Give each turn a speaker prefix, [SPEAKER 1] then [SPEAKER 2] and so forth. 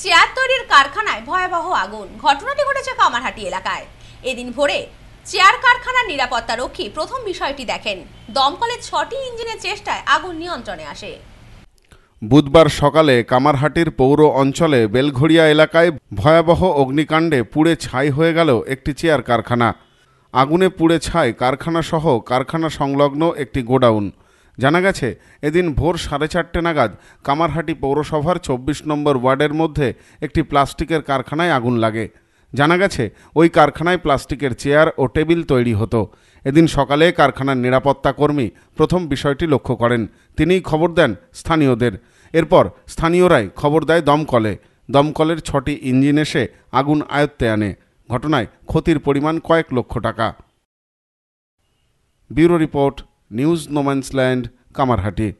[SPEAKER 1] Chair তৈরির কারখানায় ভয়াবহ আগুন ঘটনাটি ঘটেছে কামারহাটি এলাকায় এদিন ভোরে চেয়ার কারখানার নিরাপত্তা রক্ষী প্রথম বিষয়টি দেখেন দমকলের ছটি ইঞ্জিনের চেষ্টায় আগুন নিয়ন্ত্রণে আসে
[SPEAKER 2] বুধবার সকালে কামারহাটির পৌর অঞ্চলে বেলঘড়িয়া এলাকায় ভয়াবহ অগ্নিকাণ্ডে পুড়ে ছাই হয়ে গেল একটি চেয়ার কারখানা আগুনে পুড়ে ছাই কারখানা সহ কারখানা সংলগ্ন একটি গোডাউন জানা গেছে এদিন ভোর সাড়ে চারটে নাগাদ কামারহাটি পৌরসভার চব্বিশ নম্বর ওয়ার্ডের মধ্যে একটি প্লাস্টিকের কারখানায় আগুন লাগে জানা গেছে ওই কারখানায় প্লাস্টিকের চেয়ার ও টেবিল তৈরি হতো এদিন সকালে কারখানার নিরাপত্তা কর্মী প্রথম বিষয়টি লক্ষ্য করেন তিনিই খবর দেন স্থানীয়দের এরপর স্থানীয়রাই খবর দেয় দমকলে দমকলের ছটি ইঞ্জিন এসে আগুন আয়ত্তে আনে ঘটনায় ক্ষতির পরিমাণ
[SPEAKER 3] কয়েক লক্ষ টাকা bureau report News No Man's Land, Kamarhati.